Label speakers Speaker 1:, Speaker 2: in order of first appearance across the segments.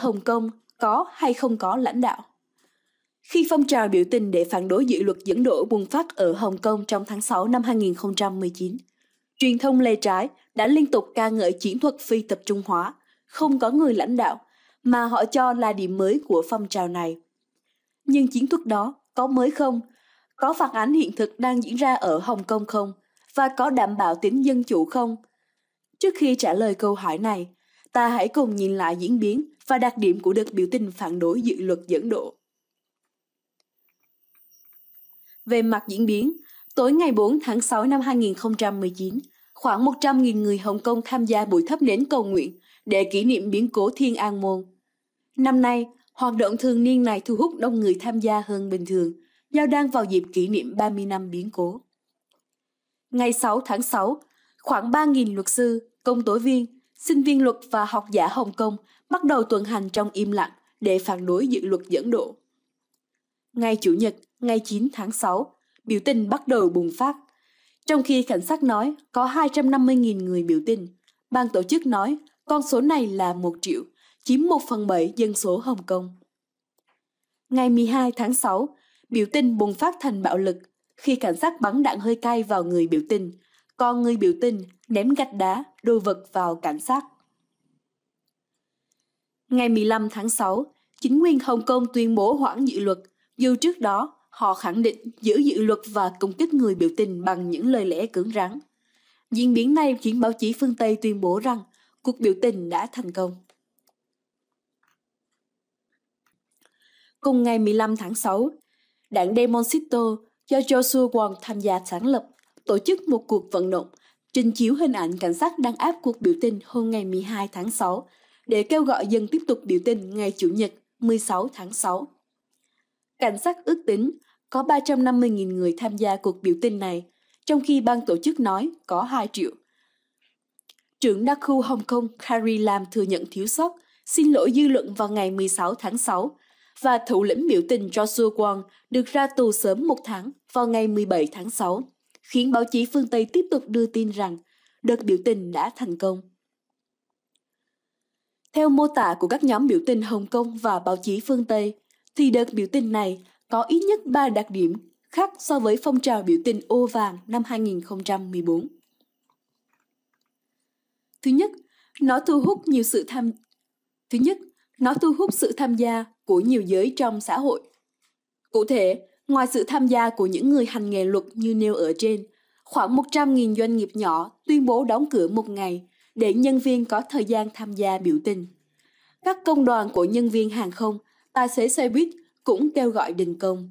Speaker 1: Hồng Kông có hay không có lãnh đạo. Khi phong trào biểu tình để phản đối dự luật dẫn đổi bùng phát ở Hồng Kông trong tháng 6 năm 2019, truyền thông lê trái đã liên tục ca ngợi chiến thuật phi tập trung hóa, không có người lãnh đạo, mà họ cho là điểm mới của phong trào này. Nhưng chiến thuật đó có mới không? Có phản ánh hiện thực đang diễn ra ở Hồng Kông không? Và có đảm bảo tính dân chủ không? Trước khi trả lời câu hỏi này, ta hãy cùng nhìn lại diễn biến và đặc điểm của đợt biểu tình phản đối dự luật dẫn độ. Về mặt diễn biến, tối ngày 4 tháng 6 năm 2019, khoảng 100.000 người Hồng Kông tham gia buổi thắp nến cầu nguyện để kỷ niệm biến cố Thiên An Môn. Năm nay, hoạt động thường niên này thu hút đông người tham gia hơn bình thường, do đang vào dịp kỷ niệm 30 năm biến cố. Ngày 6 tháng 6, khoảng 3.000 luật sư, công tố viên sinh viên luật và học giả Hồng Kông bắt đầu tuần hành trong im lặng để phản đối dự luật dẫn độ. Ngày Chủ nhật, ngày 9 tháng 6, biểu tình bắt đầu bùng phát. Trong khi cảnh sát nói có 250.000 người biểu tình, ban tổ chức nói con số này là 1 triệu, chiếm 1 phần 7 dân số Hồng Kông. Ngày 12 tháng 6, biểu tình bùng phát thành bạo lực khi cảnh sát bắn đạn hơi cay vào người biểu tình, con người biểu tình ném gạch đá, đồ vật vào cảnh sát. Ngày 15 tháng 6, chính quyền Hồng Kông tuyên bố hoãn dự luật, dù trước đó họ khẳng định giữ dự luật và công kích người biểu tình bằng những lời lẽ cứng rắn. Diễn biến này khiến báo chí phương Tây tuyên bố rằng cuộc biểu tình đã thành công. Cùng ngày 15 tháng 6, đảng Demoncito do Joshua Wong tham gia sáng lập tổ chức một cuộc vận động trình chiếu hình ảnh cảnh sát đang áp cuộc biểu tình hôm ngày 12 tháng 6 để kêu gọi dân tiếp tục biểu tình ngày Chủ nhật 16 tháng 6. Cảnh sát ước tính có 350.000 người tham gia cuộc biểu tình này, trong khi ban tổ chức nói có 2 triệu. Trưởng đặc khu Hồng Kông Carrie Lam thừa nhận thiếu sót, xin lỗi dư luận vào ngày 16 tháng 6 và thủ lĩnh biểu tình Joshua Wong được ra tù sớm một tháng vào ngày 17 tháng 6 khiến báo chí phương Tây tiếp tục đưa tin rằng đợt biểu tình đã thành công. Theo mô tả của các nhóm biểu tình Hồng Kông và báo chí phương Tây, thì đợt biểu tình này có ít nhất 3 đặc điểm khác so với phong trào biểu tình ô vàng năm 2014. Thứ nhất, nó thu hút nhiều sự tham Thứ nhất, nó thu hút sự tham gia của nhiều giới trong xã hội. Cụ thể, Ngoài sự tham gia của những người hành nghề luật như nêu ở trên, khoảng 100.000 doanh nghiệp nhỏ tuyên bố đóng cửa một ngày để nhân viên có thời gian tham gia biểu tình. Các công đoàn của nhân viên hàng không, tài xế xe buýt cũng kêu gọi đình công.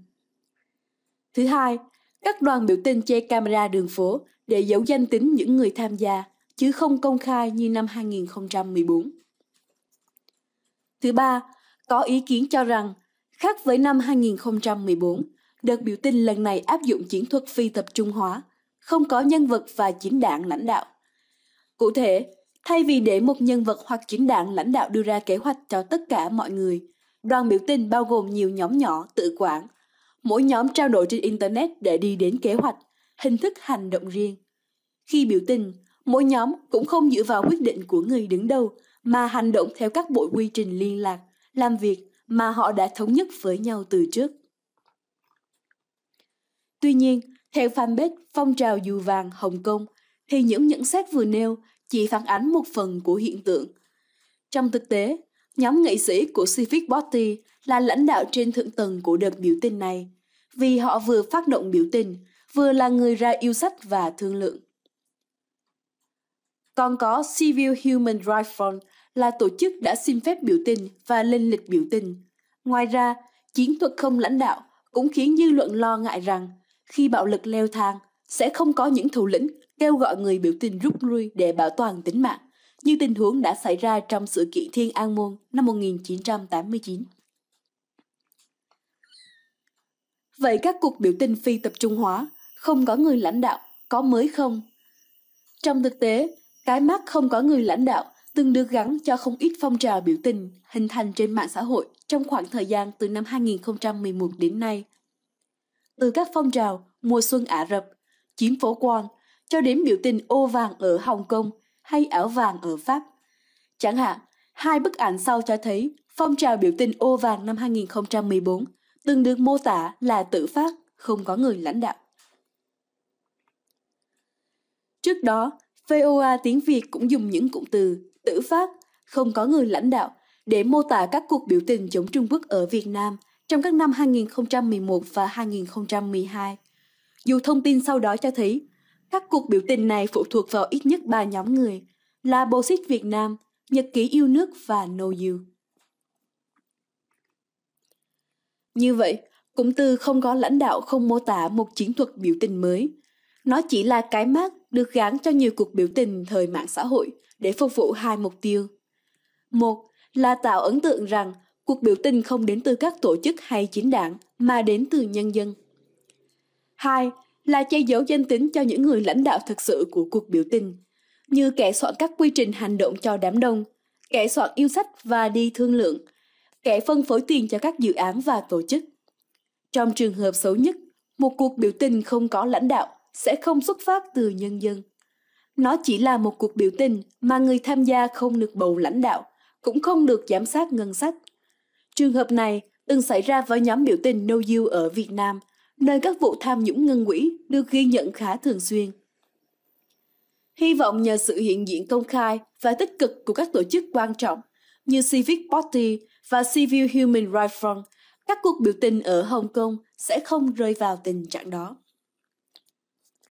Speaker 1: Thứ hai, các đoàn biểu tình che camera đường phố để giấu danh tính những người tham gia, chứ không công khai như năm 2014. Thứ ba, có ý kiến cho rằng, khác với năm 2014, Đợt biểu tình lần này áp dụng chiến thuật phi tập trung hóa, không có nhân vật và chính đảng lãnh đạo. Cụ thể, thay vì để một nhân vật hoặc chính đảng lãnh đạo đưa ra kế hoạch cho tất cả mọi người, đoàn biểu tình bao gồm nhiều nhóm nhỏ tự quản. Mỗi nhóm trao đổi trên Internet để đi đến kế hoạch, hình thức hành động riêng. Khi biểu tình, mỗi nhóm cũng không dựa vào quyết định của người đứng đầu mà hành động theo các bộ quy trình liên lạc, làm việc mà họ đã thống nhất với nhau từ trước. Tuy nhiên, theo fanpage Phong trào dù vàng Hồng Kông, thì những nhận xét vừa nêu chỉ phản ánh một phần của hiện tượng. Trong thực tế, nhóm nghệ sĩ của Civic Party là lãnh đạo trên thượng tầng của đợt biểu tình này, vì họ vừa phát động biểu tình, vừa là người ra yêu sách và thương lượng. Còn có Civil Human Rights Front là tổ chức đã xin phép biểu tình và lên lịch biểu tình. Ngoài ra, chiến thuật không lãnh đạo cũng khiến dư luận lo ngại rằng khi bạo lực leo thang, sẽ không có những thủ lĩnh kêu gọi người biểu tình rút lui để bảo toàn tính mạng, như tình huống đã xảy ra trong sự kiện Thiên An Môn năm 1989. Vậy các cuộc biểu tình phi tập trung hóa, không có người lãnh đạo, có mới không? Trong thực tế, cái mắt không có người lãnh đạo từng được gắn cho không ít phong trào biểu tình hình thành trên mạng xã hội trong khoảng thời gian từ năm 2011 đến nay – từ các phong trào mùa xuân Ả Rập, chiến phố Quan, cho đến biểu tình ô vàng ở Hồng Kông hay ảo vàng ở Pháp. Chẳng hạn, hai bức ảnh sau cho thấy phong trào biểu tình ô vàng năm 2014 từng được mô tả là tự phát, không có người lãnh đạo. Trước đó, VOA tiếng Việt cũng dùng những cụm từ tự phát, không có người lãnh đạo để mô tả các cuộc biểu tình chống Trung Quốc ở Việt Nam – trong các năm 2011 và 2012. Dù thông tin sau đó cho thấy, các cuộc biểu tình này phụ thuộc vào ít nhất ba nhóm người là Boxit Việt Nam, Nhật ký yêu nước và No You. Như vậy, cụm từ không có lãnh đạo không mô tả một chiến thuật biểu tình mới. Nó chỉ là cái mác được gán cho nhiều cuộc biểu tình thời mạng xã hội để phục vụ hai mục tiêu. Một là tạo ấn tượng rằng Cuộc biểu tình không đến từ các tổ chức hay chính đảng, mà đến từ nhân dân. 2. Là che giấu danh tính cho những người lãnh đạo thực sự của cuộc biểu tình, như kẻ soạn các quy trình hành động cho đám đông, kẻ soạn yêu sách và đi thương lượng, kẻ phân phối tiền cho các dự án và tổ chức. Trong trường hợp xấu nhất, một cuộc biểu tình không có lãnh đạo sẽ không xuất phát từ nhân dân. Nó chỉ là một cuộc biểu tình mà người tham gia không được bầu lãnh đạo, cũng không được giám sát ngân sách, Trường hợp này từng xảy ra với nhóm biểu tình No You ở Việt Nam, nơi các vụ tham nhũng ngân quỹ được ghi nhận khá thường xuyên. Hy vọng nhờ sự hiện diện công khai và tích cực của các tổ chức quan trọng như Civic Party và Civil Human Rights Front, các cuộc biểu tình ở Hồng Kông sẽ không rơi vào tình trạng đó.